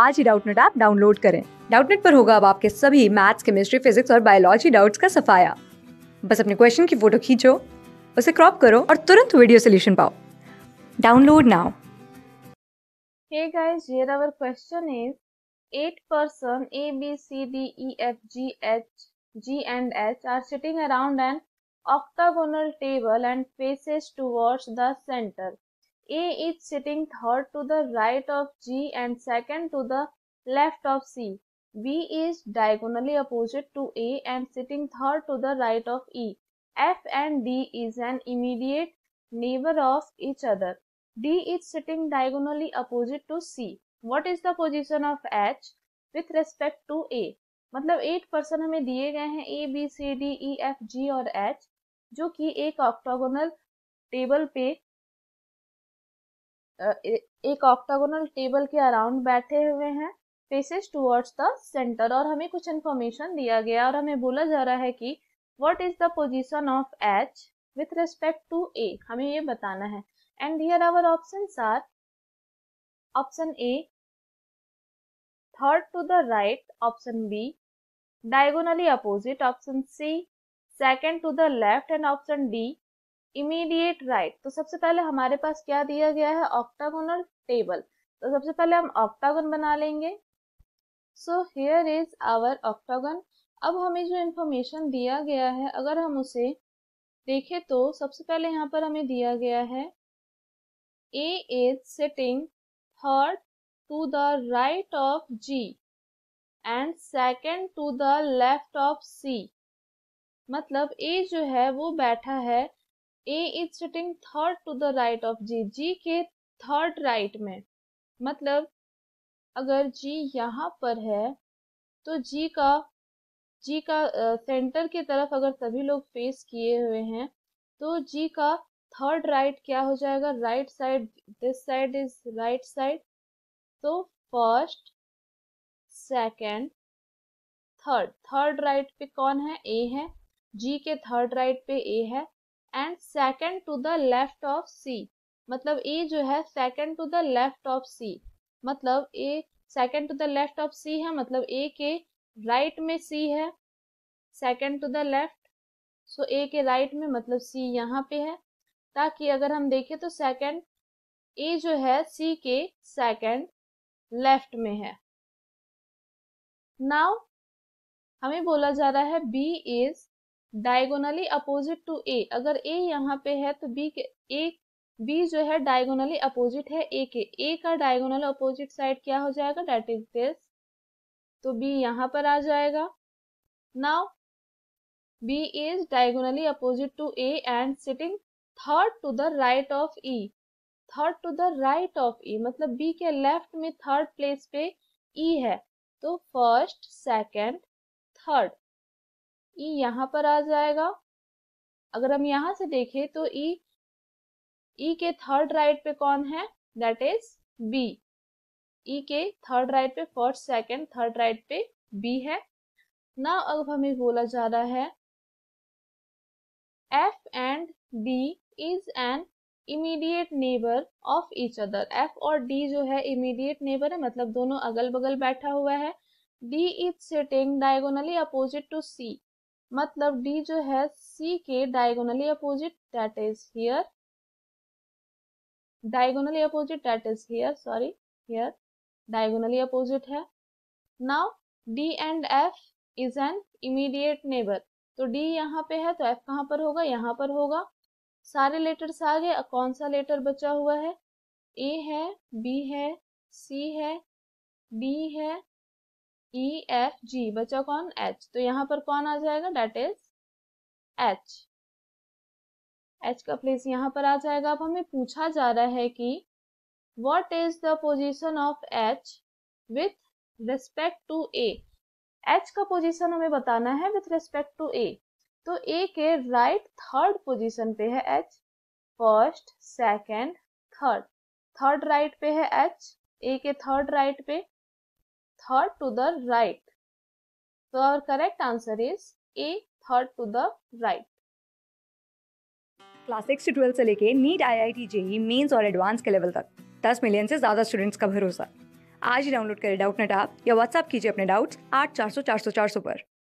आज ही Doubtnut app download करें डाउटनेट पर होगा अब आपके सभी मैथ्स केमिस्ट्री फिजिक्स और बायोलॉजी डाउट्स का सफाया बस अपने क्वेश्चन की फोटो खींचो उसे क्रॉप करो और तुरंत वीडियो सोल्यूशन पाओ download now Hey guys, here our question is 8 person A, B, C, D, E, F, G, H, G and H are sitting around an octagonal table and faces towards the center. A is sitting third to the right of G and second to the left of C. B is diagonally opposite to A and sitting third to the right of E. F and D is an immediate neighbor of each other. D is sitting diagonally opposite to C. What is the position of H with respect to A? मतलब eight person हमें दिए गए हैं A B C D E F G और H जो कि एक octagonal table पे एक ऑक्टागोनल टेबल के अराउंड बैठे हुए हैं फेसेस टूवर्ड्स द सेंटर और हमें कुछ इन्फॉर्मेशन दिया गया और हमें बोला जा रहा है कि what is the position of H with respect to A हमें ये बताना है and here our option are option A third to the right option B diagonally opposite option C second to the left and option D immediate right तो सबसे पहले हमारे पास क्या दिया गया है ऑक्टागोनल टेबल तो सबसे पहले हम ऑक्टागन बना लेंगे so here is our octagon अब हमें जो इन्फॉर्मेशन दिया गया है अगर हम उसे देखें तो सबसे पहले यहाँ पर हमें दिया गया है A is sitting third to the right of G and second to the left of C मतलब ए जो है वो बैठा है A is sitting third to the right of G G के थर्ड राइट में मतलब अगर जी यहाँ पर है तो जी का जी का सेंटर uh, की तरफ अगर सभी लोग फेस किए हुए हैं तो जी का थर्ड राइट क्या हो जाएगा right side this side is right side तो first second third third right पे कौन है ए है जी के थर्ड राइट पे ए है and second to the left of C मतलब ए जो है second to the left of C मतलब A second to the left of C है मतलब ए के राइट right में सी है second to the left so A के राइट right में मतलब सी यहाँ पे है ताकि अगर हम देखें तो सेकेंड ए जो है सी के सेकेंड लेफ्ट में है नाउ हमें बोला जा रहा है B is diagonally opposite to A अगर ए यहाँ पे है तो बी के ए बी जो है डायगोनली अपोजिट है ए के ए का डायगोनल अपोजिट साइड क्या हो जाएगा डेट इज दिस तो बी यहाँ पर आ जाएगा now B is diagonally opposite to A and sitting third to the right of E third to the right of E मतलब बी के लेफ्ट में थर्ड प्लेस पे ई e है तो first second third E e यहाँ पर आ जाएगा अगर हम यहाँ से देखें तो ई e, ई e के थर्ड राइट पे कौन है दैट इज बी ई के थर्ड राइट पे फर्स्ट सेकंड थर्ड राइट पे बी है ना अब हमें बोला जा रहा है F and D is an immediate neighbour of each other F और डी जो है इमीडिएट नेबर है मतलब दोनों अगल बगल बैठा हुआ है D is sitting diagonally opposite to C मतलब डी जो है सी के diagonally opposite that is here diagonally opposite that is here sorry here diagonally opposite है now D and F is an immediate neighbour तो D यहाँ पे है तो एफ कहाँ पर होगा यहाँ पर होगा सारे लेटर्स आ गए कौन सा लेटर बचा हुआ है ए है बी है सी है डी है ई एफ जी बचा कौन एच तो यहाँ पर कौन आ जाएगा डेट इज एच एच का प्लेस यहाँ पर आ जाएगा अब हमें पूछा जा रहा है कि what is the position of H with respect to A H का पोजिशन हमें बताना है विथ रिस्पेक्ट टू ए तो ए के राइट थर्ड पोजिशन पे है H first second third third right पे है एच ए के थर्ड राइट पे third to the right. So our correct answer is A third to the right. Class six to twelfth से लेके NEET I I T JEE mains और advance के level तक दस मिलियन से ज़्यादा स्टूडेंट्स का भरोसा आज ही डाउनलोड करें डाउट नेट आप या व्हाट्सअप कीजिए अपने डाउट्स आठ चार सौ चार सौ चार सौ पर